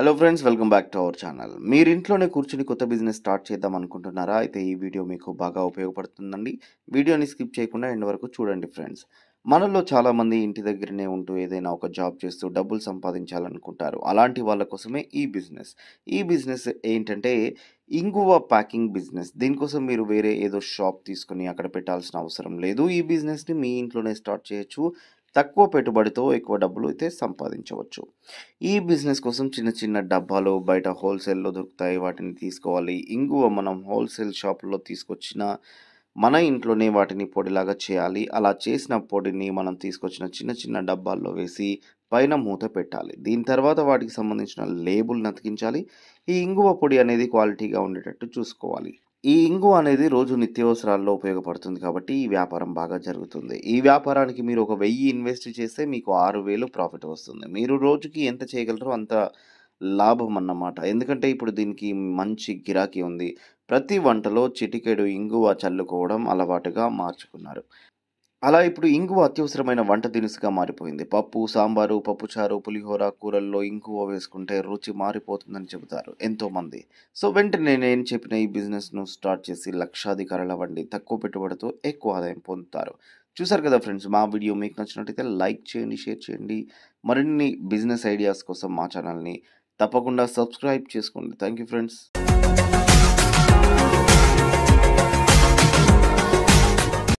hello friends welcome back to our channel మీరు ఇంట్లోనే కూర్చుని కొత్త బిజినెస్ స్టార్ట్ చేద్దాం అనుకుంటున్నారా అయితే ఈ వీడియో మీకు బాగా ఉపయోగపడుతుందండి వీడియోని స్కిప్ చేయకుండా ఎండ్ వరకు చూడండి ఫ్రెండ్స్ మనలో చాలామంది ఇంటి దగ్గరనే ఉంటూ ఏదైనా ఒక జాబ్ చేస్తూ డబ్బులు సంపాదించాలనుకుంటారు అలాంటి వాళ్ళ కోసమే ఈ బిజినెస్ ఈ బిజినెస్ ఏంటంటే ఇంగువ ప్యాకింగ్ బిజినెస్ దీనికోసం మీరు వేరే ఏదో షాప్ తీసుకుని అక్కడ పెట్టాల్సిన అవసరం లేదు ఈ బిజినెస్ని మీ ఇంట్లోనే స్టార్ట్ చేయొచ్చు తక్కువ పెట్టుబడితో ఎక్కువ డబ్బులు అయితే సంపాదించవచ్చు ఈ బిజినెస్ కోసం చిన్న చిన్న డబ్బాలు బయట హోల్సేల్లో దొరుకుతాయి వాటిని తీసుకోవాలి ఇంగువ మనం హోల్సేల్ షాపుల్లో తీసుకొచ్చిన మన ఇంట్లోనే వాటిని పొడిలాగా చేయాలి అలా చేసిన పొడిని మనం తీసుకొచ్చిన చిన్న చిన్న డబ్బాల్లో వేసి పైన మూత పెట్టాలి దీని తర్వాత వాటికి సంబంధించిన లేబుల్ని అతికించాలి ఈ ఇంగువ పొడి అనేది క్వాలిటీగా ఉండేటట్టు చూసుకోవాలి ఈ ఇంగు అనేది రోజు నిత్యావసరాల్లో ఉపయోగపడుతుంది కాబట్టి ఈ వ్యాపారం బాగా జరుగుతుంది ఈ వ్యాపారానికి మీరు ఒక వెయ్యి ఇన్వెస్ట్ చేస్తే మీకు ఆరు వేలు ప్రాఫిట్ వస్తుంది మీరు రోజుకి ఎంత చేయగలరో అంత లాభం అన్నమాట ఎందుకంటే ఇప్పుడు దీనికి మంచి గిరాకీ ఉంది ప్రతి వంటలో చిటికెడు ఇంగువ చల్లుకోవడం అలవాటుగా మార్చుకున్నారు అలా ఇప్పుడు ఇంగువ అత్యవసరమైన వంట దినుసుగా మారిపోయింది పప్పు సాంబారు పప్పుచారు పులిహోర కూరల్లో ఇంగువ వేసుకుంటే రుచి మారిపోతుందని చెబుతారు ఎంతోమంది సో వెంటనే నేను చెప్పిన ఈ బిజినెస్ను స్టార్ట్ చేసి లక్షాధికారుల వండి తక్కువ పెట్టుబడితో ఎక్కువ ఆదాయం పొందుతారు చూసారు కదా ఫ్రెండ్స్ మా వీడియో మీకు నచ్చినట్టయితే లైక్ చేయండి షేర్ చేయండి మరిన్ని బిజినెస్ ఐడియాస్ కోసం మా ఛానల్ని తప్పకుండా సబ్స్క్రైబ్ చేసుకోండి థ్యాంక్ యూ ఫ్రెండ్స్